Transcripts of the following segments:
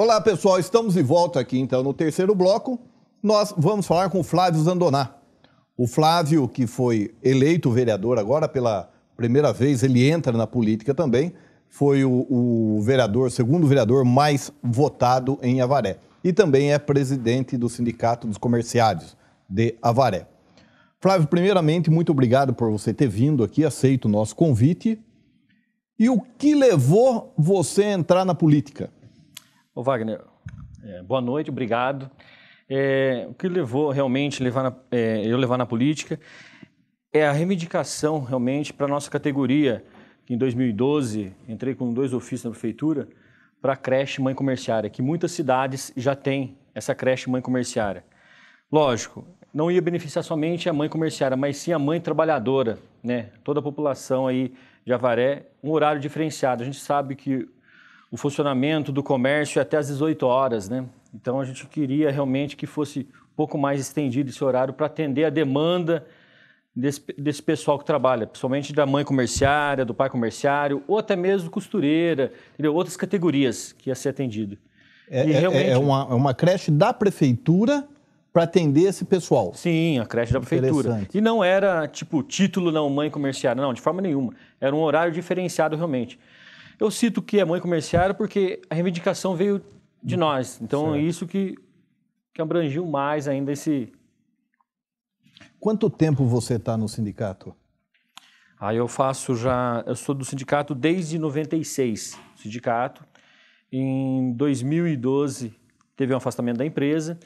Olá, pessoal. Estamos de volta aqui, então, no terceiro bloco. Nós vamos falar com o Flávio Zandoná. O Flávio, que foi eleito vereador agora pela primeira vez, ele entra na política também. Foi o, o vereador, segundo vereador mais votado em Avaré. E também é presidente do Sindicato dos Comerciários de Avaré. Flávio, primeiramente, muito obrigado por você ter vindo aqui, aceito o nosso convite. E o que levou você a entrar na política? Ô Wagner, é, boa noite, obrigado. É, o que levou realmente levar na, é, eu levar na política é a reivindicação realmente para a nossa categoria. Em 2012, entrei com dois ofícios na prefeitura para a creche mãe comerciária, que muitas cidades já têm essa creche mãe comerciária. Lógico, não ia beneficiar somente a mãe comerciária, mas sim a mãe trabalhadora, né? Toda a população aí de Avaré, um horário diferenciado. A gente sabe que o funcionamento do comércio é até às 18 horas, né? Então a gente queria realmente que fosse um pouco mais estendido esse horário para atender a demanda desse, desse pessoal que trabalha, principalmente da mãe comerciária, do pai comerciário, ou até mesmo costureira, entendeu? outras categorias que ia ser atendido. É, é, é realmente... é, uma, é uma creche da prefeitura para atender esse pessoal. Sim, a creche da prefeitura. E não era tipo título não mãe comerciária, não, de forma nenhuma. Era um horário diferenciado realmente. Eu cito que é mãe comerciária porque a reivindicação veio de hum, nós. Então, é isso que, que abrangiu mais ainda esse... Quanto tempo você está no sindicato? Aí eu faço já... Eu sou do sindicato desde 96, sindicato. Em 2012 teve um afastamento da empresa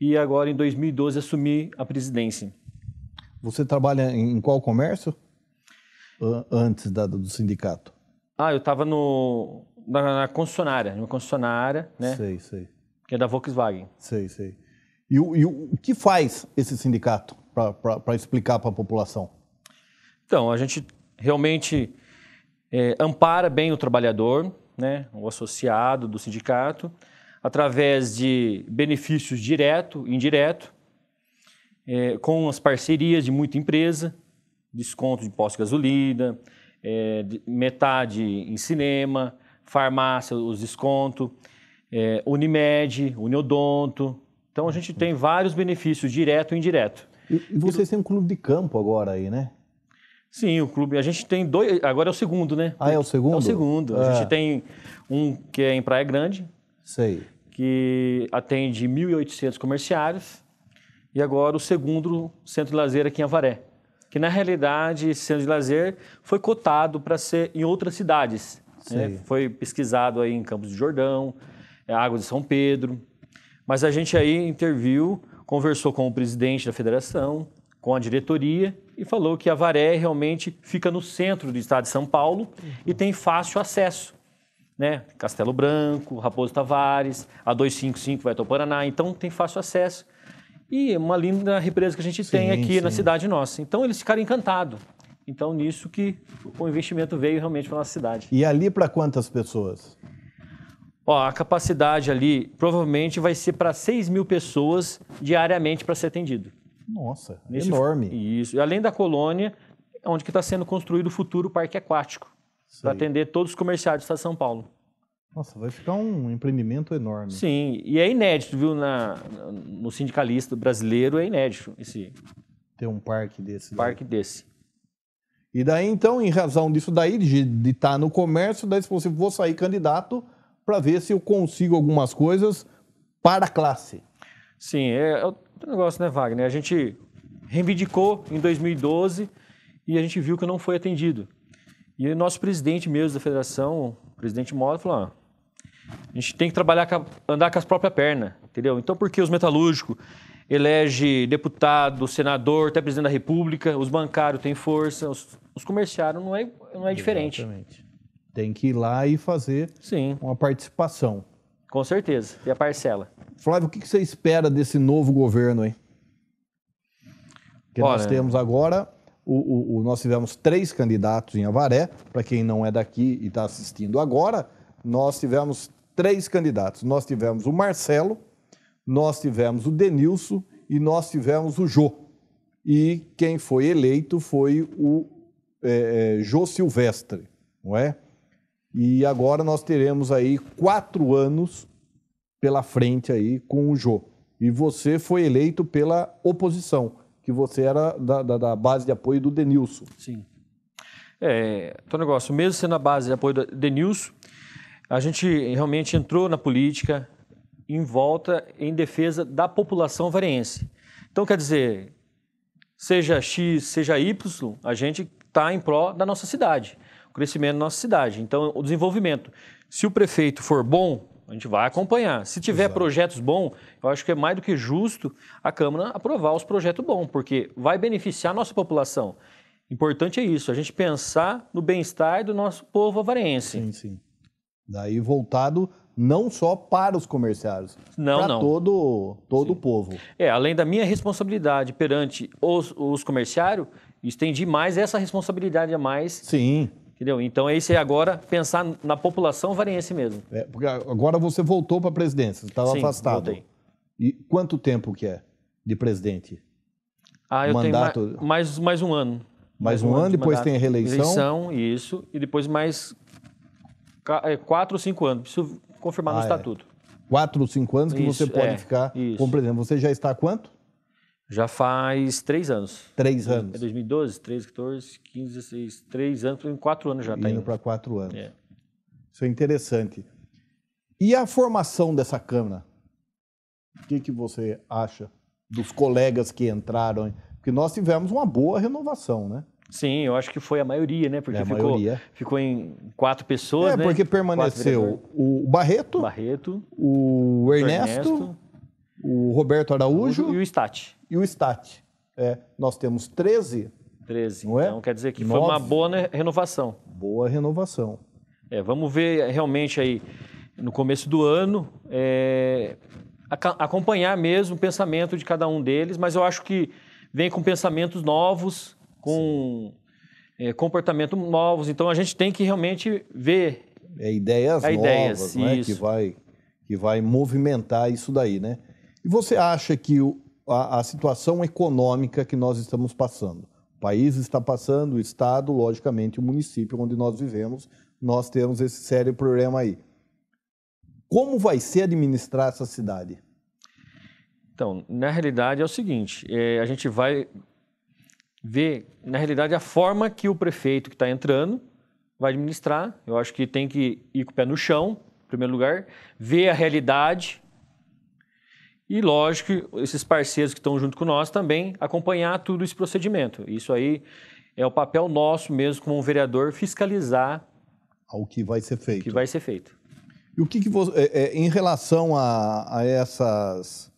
e agora em 2012 assumi a presidência. Você trabalha em qual comércio? Antes da, do sindicato? Ah, eu estava no, na, na, concessionária, numa concessionária, né? Sei, sei. Que é da Volkswagen. Sei, sei. E, e o que faz esse sindicato para explicar para a população? Então, a gente realmente é, ampara bem o trabalhador, né, o associado do sindicato, através de benefícios direto e indireto, é, com as parcerias de muita empresa, desconto de posto de gasolina, é, metade em cinema, farmácia, os descontos, é, eh, Unimed, Uniodonto. Então a gente tem vários benefícios, direto e indireto. E, vocês têm um clube de campo agora aí, né? Sim, o clube. A gente tem dois. Agora é o segundo, né? Ah, é o segundo? É o segundo. É. A gente é. tem um que é em Praia Grande. Sei. Que atende 1.800 comerciários. E agora o segundo centro de lazer aqui em Avaré que na realidade centro de lazer foi cotado para ser em outras cidades. Né? Foi pesquisado aí em Campos do Jordão, é, Águas de São Pedro. Mas a gente aí interviu, conversou com o presidente da federação, com a diretoria e falou que a Varé realmente fica no centro do estado de São Paulo uhum. e tem fácil acesso. Né? Castelo Branco, Raposo Tavares, a 255 vai até o Paraná, então tem fácil acesso. E uma linda represa que a gente sim, tem aqui sim. na cidade nossa. Então eles ficaram encantados. Então, nisso que o investimento veio realmente para a nossa cidade. E ali para quantas pessoas? Ó, a capacidade ali provavelmente vai ser para 6 mil pessoas diariamente para ser atendido. Nossa, é Nesse enorme. F... Isso. E além da colônia, é onde que está sendo construído o futuro parque aquático, para atender todos os comerciários da São Paulo. Nossa, vai ficar um empreendimento enorme. Sim, e é inédito, viu? Na, no sindicalista brasileiro é inédito esse. Ter um parque desse. Parque daí. desse. E daí, então, em razão disso daí, de estar tá no comércio, daí se você assim, vou sair candidato para ver se eu consigo algumas coisas para a classe. Sim, é, é negócio, né, Wagner? A gente reivindicou em 2012 e a gente viu que não foi atendido. E o nosso presidente mesmo da federação, o presidente Moro, falou: ah, a gente tem que trabalhar, andar com as próprias pernas, entendeu? Então, por que os metalúrgicos elege deputado, senador, até presidente da república, os bancários têm força, os, os comerciários não é, não é diferente. Exatamente. Tem que ir lá e fazer Sim. uma participação. Com certeza, e a parcela. Flávio, o que você espera desse novo governo aí? Que nós temos agora, o, o, o, nós tivemos três candidatos em Avaré, para quem não é daqui e está assistindo agora, nós tivemos três candidatos. Nós tivemos o Marcelo, nós tivemos o Denilson e nós tivemos o Jô. E quem foi eleito foi o é, é, Jô Silvestre, não é? E agora nós teremos aí quatro anos pela frente aí com o Jô. E você foi eleito pela oposição, que você era da, da, da base de apoio do Denilson. Sim. É, então, negócio, mesmo sendo a base de apoio do Denilson, a gente realmente entrou na política em volta em defesa da população variense. Então, quer dizer, seja X, seja Y, a gente está em pró da nossa cidade, o crescimento da nossa cidade. Então, o desenvolvimento. Se o prefeito for bom, a gente vai acompanhar. Se tiver Exato. projetos bons, eu acho que é mais do que justo a Câmara aprovar os projetos bons, porque vai beneficiar a nossa população. Importante é isso, a gente pensar no bem-estar do nosso povo avarense. Sim, sim. Daí voltado não só para os comerciários, para todo, todo o povo. É, além da minha responsabilidade perante os, os comerciários, estendi mais essa responsabilidade a mais. Sim. Entendeu? Então, é isso aí agora, pensar na população variense mesmo. É, porque agora você voltou para a presidência, estava afastado. Voltei. E quanto tempo que é de presidente? Ah, eu mandato... tenho mais, mais, mais um ano. Mais, mais um, um, ano, ano de depois mandato. tem a reeleição. Reeleição, isso. E depois mais é, quatro ou cinco anos, preciso confirmar ah, no é. estatuto. Quatro ou cinco anos que isso, você pode é, ficar isso. como presidente. Você já está há quanto? Já faz três anos. Três anos. É 2012, 13, 14, 15, 16, três anos, em quatro anos já está indo. Indo para quatro anos. É. Isso é interessante. E a formação dessa Câmara? O que, que você acha dos colegas que entraram? Porque nós tivemos uma boa renovação, né? Sim, eu acho que foi a maioria, né? Porque é ficou, maioria. ficou em quatro pessoas. É, né? porque permaneceu o Barreto, Barreto o Ernesto, Ernesto, o Roberto Araújo e o Stat. E o Stat. É, nós temos 13. 13, não é? então é? quer dizer que 9. foi uma boa né, renovação. Boa renovação. É, vamos ver realmente aí no começo do ano. É, acompanhar mesmo o pensamento de cada um deles, mas eu acho que vem com pensamentos novos com é, eh, comportamento novos. Então a gente tem que realmente ver. É ideias é novas, ideias, né? Isso. Que vai, que vai movimentar isso daí, né? E você acha que o, a, a situação econômica que nós estamos passando, o país está passando, o estado, logicamente, o município onde nós vivemos, nós temos esse sério problema aí. Como vai ser administrar essa cidade? Então, na realidade é o seguinte: é, a gente vai ver, na realidade, a forma que o prefeito que está entrando vai administrar. Eu acho que tem que ir com o pé no chão, em primeiro lugar, ver a realidade e, lógico, esses parceiros que estão junto com nós também acompanhar tudo esse procedimento. Isso aí é o papel nosso mesmo como vereador fiscalizar ao que vai ser feito. O que vai ser feito. E o que, que você, é, é, em relação a, a essas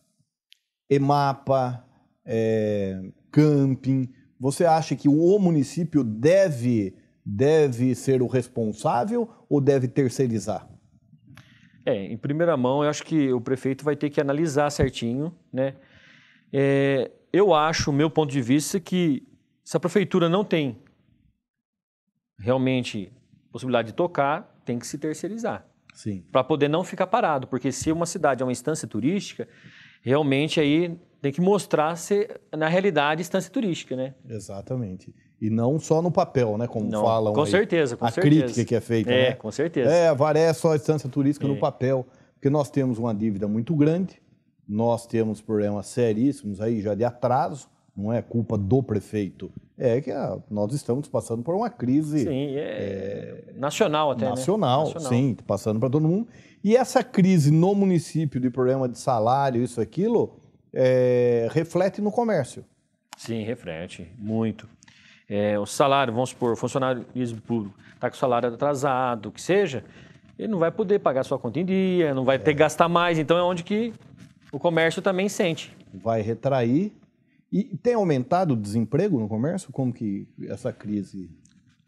EMAPA, é, camping, você acha que o município deve, deve ser o responsável ou deve terceirizar? É, em primeira mão, eu acho que o prefeito vai ter que analisar certinho, né? É, eu acho, meu ponto de vista, que se a prefeitura não tem realmente possibilidade de tocar, tem que se terceirizar. Sim. Para poder não ficar parado, porque se uma cidade é uma instância turística, realmente aí tem que mostrar se, na realidade, estância turística, né? Exatamente. E não só no papel, né? Como não, falam. Com aí. certeza, com a certeza. A crítica que é feita. É, né? com certeza. É, Varé é só estância turística é. no papel. Porque nós temos uma dívida muito grande, nós temos problemas seríssimos aí já de atraso, não é culpa do prefeito. É que a, ah, nós estamos passando por uma crise. Sim, é, é, nacional até. Né? Nacional, né? nacional. sim, passando para todo mundo. E essa crise no município de problema de salário, isso, aquilo é, reflete no comércio. Sim, reflete, muito. É, o salário, vamos supor, o funcionário público está com o salário atrasado, o que seja, ele não vai poder pagar sua conta em dia, não vai ter que é. gastar mais. Então é onde que o comércio também sente. Vai retrair. E tem aumentado o desemprego no comércio? Como que essa crise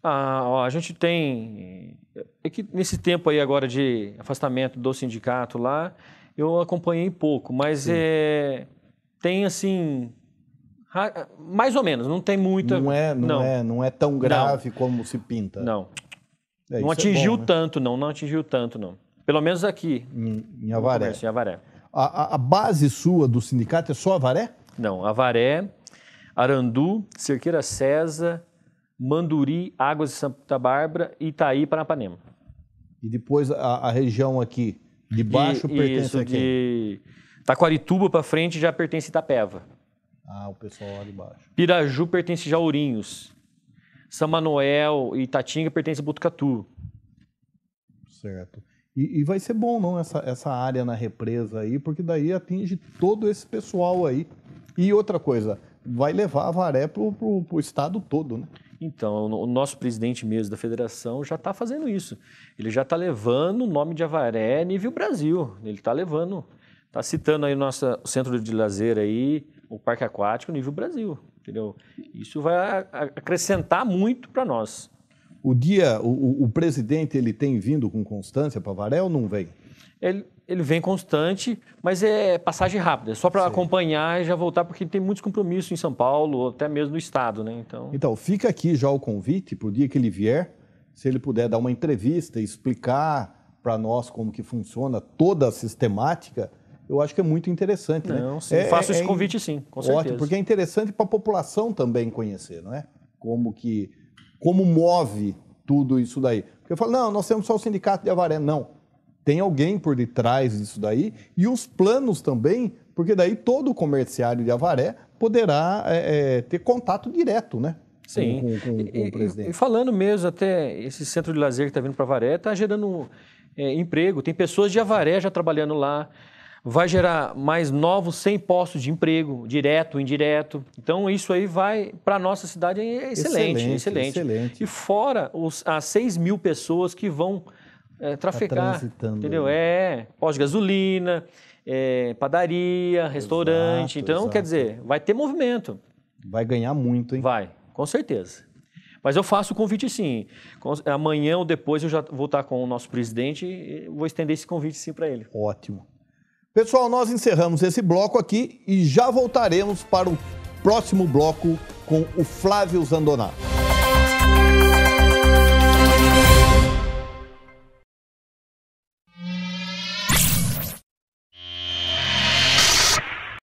ah, ó, a gente tem. É que nesse tempo aí agora de afastamento do sindicato lá, eu acompanhei pouco, mas é, tem assim. Mais ou menos, não tem muita. Não é, não, não. É, não é tão grave não. como se pinta. Não. É, não é atingiu é bom, né? tanto, não, não atingiu tanto, não. Pelo menos aqui. Em, em Avaré. Comércio, em Avaré. A, a, a, base sua do sindicato é só Avaré? Não, Avaré, Arandu, Cerqueira César, Manduri, Águas de Santa Bárbara, Itaí, Paranapanema. E depois a, a região aqui, de baixo e, pertence isso, a quem? De Taquarituba para frente já pertence Itapeva. Ah, o pessoal lá de baixo. Piraju pertence Jaurinhos. São Manuel e Itatinga pertence a Butucatu. Certo. E, e, vai ser bom, não, essa, essa área na represa aí, porque daí atinge todo esse pessoal aí. E outra coisa, vai levar a Varé para o pro estado todo, né? Então, o nosso presidente mesmo da federação já está fazendo isso. Ele já está levando o nome de Avaré nível Brasil. Ele está levando, está citando aí o nosso centro de lazer aí, o parque aquático nível Brasil, entendeu? Isso vai acrescentar muito para nós. O dia, o, o, presidente, ele tem vindo com constância para Avaré ou não vem? ele, ele vem constante, mas é passagem rápida, é só para acompanhar e já voltar, porque tem muitos compromissos em São Paulo, até mesmo no Estado, né? Então, então fica aqui já o convite para o dia que ele vier, se ele puder dar uma entrevista, explicar para nós como que funciona toda a sistemática, eu acho que é muito interessante, né? não, né? Sim, é, faço é, esse convite é, sim, com certeza. porque é interessante para a população também conhecer, não é? Como que, como move tudo isso daí. Porque eu falo, não, nós temos só o sindicato de Avaré. Não, tem alguém por detrás disso daí e os planos também, porque daí todo o comerciário de Avaré poderá é, é, ter contato direto, né? Sim. Com, com, com e, e, e, falando mesmo, até esse centro de lazer que está vindo para Avaré está gerando é, emprego. Tem pessoas de Avaré já trabalhando lá. Vai gerar mais novos 100 postos de emprego, direto, indireto. Então, isso aí vai, para a nossa cidade, é excelente excelente, excelente, excelente, E fora os, as 6 mil pessoas que vão é, trafecar. Tá entendeu? É, pós gasolina, é, padaria, exato, restaurante. Então, exato. quer dizer, vai ter movimento. Vai ganhar muito, hein? Vai, com certeza. Mas eu faço o convite sim. Amanhã ou depois eu já vou estar com o nosso presidente e vou estender esse convite sim para ele. Ótimo. Pessoal, nós encerramos esse bloco aqui e já voltaremos para o próximo bloco com o Flávio Zandonato.